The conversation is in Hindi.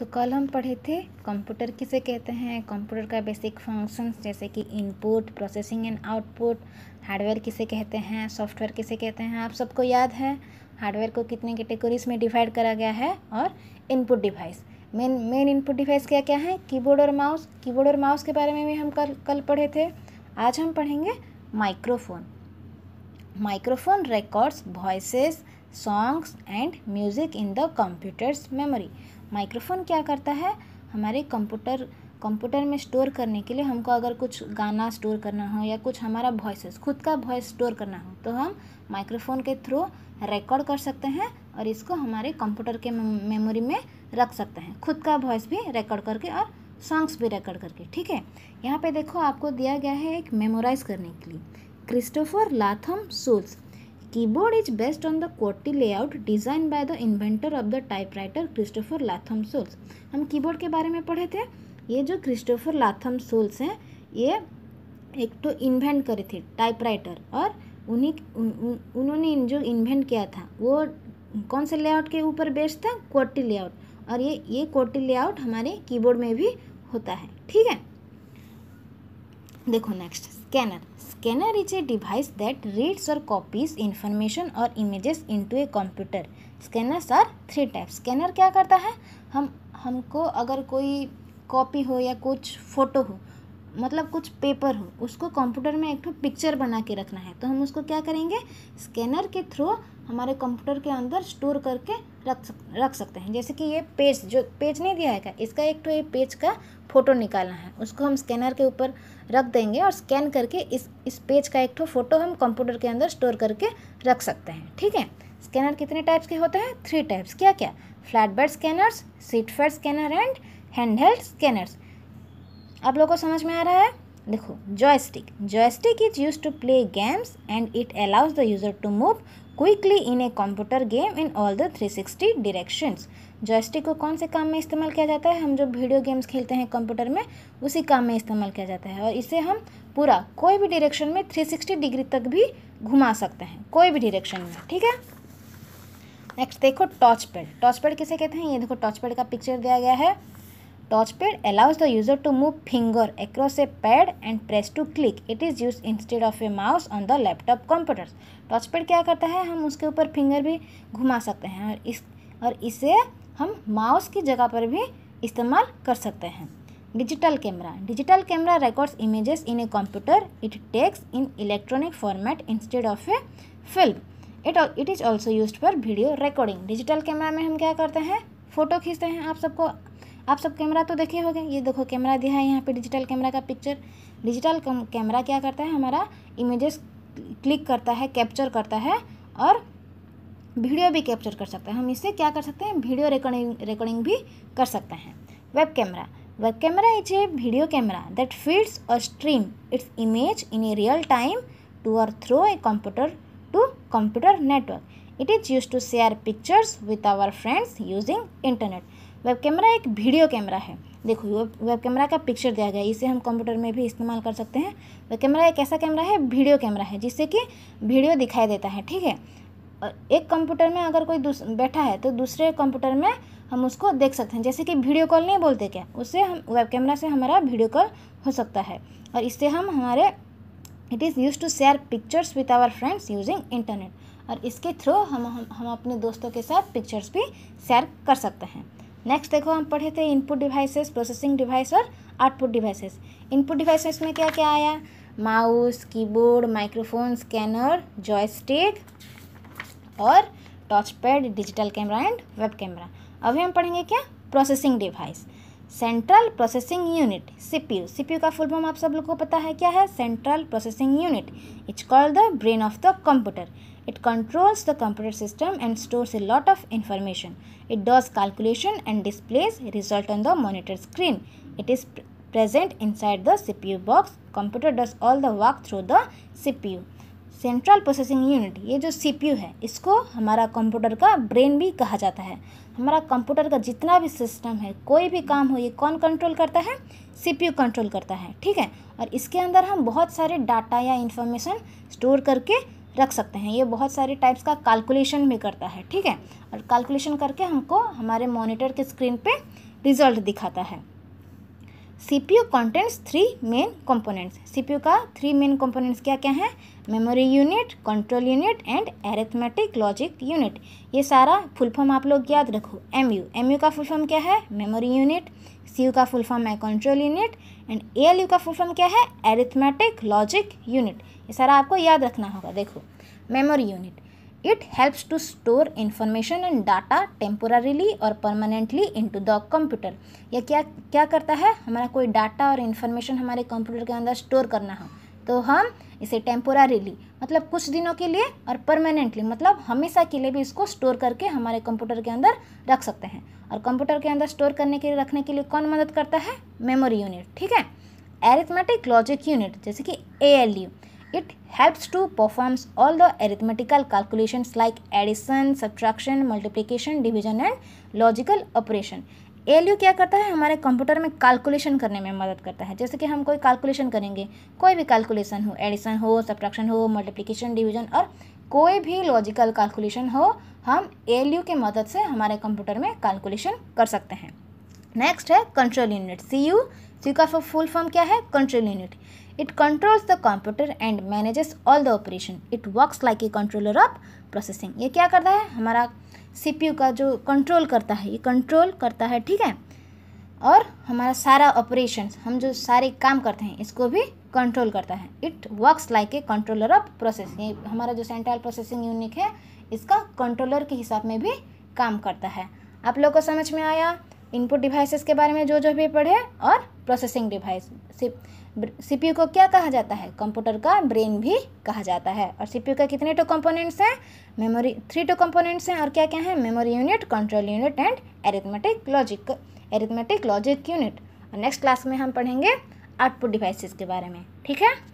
तो कल हम पढ़े थे कंप्यूटर किसे कहते हैं कंप्यूटर का बेसिक फंक्शंस जैसे कि input processing and output hardware किसे कहते हैं सॉफ्टवेयर किसे कहते हैं आप सबको याद है हार्डवेयर को कितने कैटेगरीज में डिवाइड करा गया है और input device main main input device क्या क्या है कीबोर्ड और माउस कीबोर्ड और माउस के बारे में भी हम कल कल पढ़े थे आज हम पढ़ेंगे microphone microphone records voices songs and music in the computer's memory microphone क्या करता है हमारे कंप्यूटर कंप्यूटर में स्टोर करने के लिए हमको अगर कुछ गाना स्टोर करना हो या कुछ हमारा वॉइसेस खुद का वॉइस स्टोर करना हो तो हम माइक्रोफोन के थ्रू रिकॉर्ड कर सकते हैं और इसको हमारे कंप्यूटर के मेमोरी में रख सकते हैं खुद का वॉइस भी रिकॉर्ड करके और सॉन्ग्स भी रिकॉर्ड करके ठीक है यहाँ पे देखो आपको दिया गया है एक मेमोराइज करने के लिए Christopher Latham Sholes is is on the the layout design by the inventor of the typewriter Christopher Latham Sholes हम कीबोर्ड के बारे में पढ़े थे ये जो क्रिस्टोफर लाथम सोल्स हैं ये एक तो इन्वेंट करे थे टाइप राइटर और उन्हीं उन, उन, उन्होंने जो इन्वेंट किया था वो कौन से लेआउट के ऊपर बेस्ट था क्वार्टी लेआउट और ये ये क्वार्टी लेआउट हमारे कीबोर्ड में भी होता है ठीक है देखो next scanner scanner is a device that reads और कॉपीज इन्फॉर्मेशन और images into a computer scanners are three types scanner क्या करता है हम हमको अगर कोई कॉपी हो या कुछ फ़ोटो हो मतलब कुछ पेपर हो उसको कंप्यूटर में एक पिक्चर बना के रखना है तो हम उसको क्या करेंगे स्कैनर के थ्रू हमारे कंप्यूटर के अंदर स्टोर करके रख सक रख सकते हैं जैसे कि ये पेज जो पेज नहीं दिया है इसका एक तो ये पेज का फ़ोटो निकालना है उसको हम स्कैनर के ऊपर रख देंगे और स्कैन करके इस इस पेज का एक तो फ़ोटो हम कंप्यूटर के अंदर स्टोर करके रख सकते हैं ठीक है स्कैनर कितने टाइप्स के होते हैं थ्री टाइप्स क्या क्या flat bed scanners sheet fed scanner and handheld scanners आप लोगों को समझ में आ रहा है देखो joystick joystick is use to play games and it allows the user to move quickly in a computer game in all the 360 directions joystick को कौन से काम में इस्तेमाल किया जाता है हम जो वीडियो गेम्स खेलते हैं कंप्यूटर में उसी काम में इस्तेमाल किया जाता है और इसे हम पूरा कोई भी डायरेक्शन में 360 डिग्री तक भी घुमा सकते हैं कोई भी डायरेक्शन में ठीक है नेक्स्ट देखो टॉच पैड टॉच किसे कहते हैं ये देखो टॉच का पिक्चर दिया गया है Touchpad allows the user to move finger across a pad and press to click. It is used instead of a mouse on the laptop computers. Touchpad क्या करता है हम उसके ऊपर फिंगर भी घुमा सकते हैं और इस और इसे हम माउस की जगह पर भी इस्तेमाल कर सकते हैं digital camera digital camera records images in a computer it takes in electronic format instead of a film it it is also use for video recording digital camera में हम क्या करते हैं फ़ोटो खींचते हैं आप सबको आप सब कैमरा तो देखे होंगे ये देखो कैमरा दिया है यहाँ पे डिजिटल कैमरा का पिक्चर डिजिटल कैमरा क्या करता है हमारा इमेजेस क्लिक करता है कैप्चर करता है और वीडियो भी कैप्चर कर सकते हैं हम इससे क्या कर सकते हैं वीडियो रिकॉर्डिंग रिकॉर्डिंग भी कर सकते हैं web camera web camera is a video camera that feeds और stream its image in a real time to और through a computer to computer network it is use to share pictures with our friends using internet web camera एक वीडियो कैमरा है देखो वेब वेब कैमरा का पिक्चर दिया गया इसे हम कंप्यूटर में भी इस्तेमाल कर सकते हैं वेब कैमरा एक ऐसा कैमरा है वीडियो कैमरा है जिससे कि वीडियो दिखाई देता है ठीक है और एक कंप्यूटर में अगर कोई बैठा है तो दूसरे कंप्यूटर में हम उसको देख सकते हैं जैसे कि वीडियो कॉल नहीं बोलते क्या उससे हम वेब कैमरा से हमारा वीडियो कॉल हो सकता है और इससे हम हमारे it is use to share pictures with our friends using internet और इसके थ्रू हम हम अपने दोस्तों के साथ पिक्चर्स भी शेयर कर सकते हैं नेक्स्ट देखो हम पढ़े थे इनपुट डिवाइसेस प्रोसेसिंग डिवाइस और आउटपुट डिवाइसेस इनपुट डिवाइसेस में क्या क्या आया mouse keyboard microphone scanner joystick और touch pad digital camera and web camera अभी हम पढ़ेंगे क्या processing device central processing unit CPU CPU का फुल फॉर्म आप सब लोग को पता है क्या है central processing unit it's called the brain of the computer It controls the computer system and stores a lot of information. It does calculation and displays result on the monitor screen. It is pr present inside the CPU box. Computer does all the work through the CPU. Central processing unit ये जो सीपीयू है इसको हमारा कंप्यूटर का ब्रेन भी कहा जाता है हमारा कंप्यूटर का जितना भी सिस्टम है कोई भी काम हो ये कौन कंट्रोल करता है सीपीयू कंट्रोल करता है ठीक है और इसके अंदर हम बहुत सारे डाटा या इन्फॉर्मेशन स्टोर करके रख सकते हैं ये बहुत सारे टाइप्स का कैलकुलेशन भी करता है ठीक है और कैलकुलेशन करके हमको हमारे मॉनिटर के स्क्रीन पे रिज़ल्ट दिखाता है CPU contents three main components CPU का थ्री मेन कंपोनेंट्स क्या क्या हैं memory unit control unit and arithmetic logic unit ये सारा फुल फॉर्म आप लोग याद रखो एमयू एमयू का फुल फॉर्म क्या है मेमोरी यूनिट सीयू का फुल फॉर्म है कंट्रोल यूनिट एंड यू का फुल फॉर्म क्या है एरेथमेटिक लॉजिक यूनिट ये सारा आपको याद रखना होगा देखो memory unit It helps to store information and data temporarily or permanently into the computer. यह क्या क्या करता है हमारा कोई डाटा और इन्फॉर्मेशन हमारे कंप्यूटर के अंदर स्टोर करना हो तो हम इसे टेम्पोरारीली मतलब कुछ दिनों के लिए और परमानेंटली मतलब हमेशा के लिए भी इसको स्टोर करके हमारे कंप्यूटर के अंदर रख सकते हैं और कंप्यूटर के अंदर स्टोर करने के लिए रखने के लिए कौन मदद करता है मेमोरी यूनिट ठीक है एरिथमेटिक लॉजिक यूनिट जैसे कि A L U It helps to performs all the arithmetical calculations like addition, subtraction, multiplication, division and logical operation. L क्या करता है हमारे कंप्यूटर में कैलकुलेशन करने में मदद करता है जैसे कि हम कोई कैलकुलेशन करेंगे कोई भी कैलकुलेशन हो एडिशन हो सब्ट्रैक्शन हो मल्टीप्लिकेशन डिवीजन और कोई भी लॉजिकल कैलकुलेशन हो हम एल के मदद से हमारे कंप्यूटर में कैलकुलेशन कर सकते हैं नेक्स्ट है control unit C U C का फुल फॉर्म क्या है control unit It controls the computer and manages all the operation. It works like a controller of processing. ये क्या करता है हमारा सीपीयू का जो कंट्रोल करता है ये कंट्रोल करता है ठीक है और हमारा सारा ऑपरेशन हम जो सारे काम करते हैं इसको भी कंट्रोल करता है it works like a controller of process ये हमारा जो सेंट्रल प्रोसेसिंग यूनिट है इसका कंट्रोलर के हिसाब में भी काम करता है आप लोग को समझ में आया इनपुट डिवाइसेस के बारे में जो जो भी पढ़े और प्रोसेसिंग डिवाइस सीपीयू को क्या कहा जाता है कंप्यूटर का ब्रेन भी कहा जाता है और सीपीयू का कितने टू कंपोनेंट्स हैं मेमोरी थ्री टू कंपोनेंट्स हैं और क्या क्या हैं memory unit control unit and arithmetic logic arithmetic logic unit और नेक्स्ट क्लास में हम पढ़ेंगे आउटपुट डिवाइसेस के बारे में ठीक है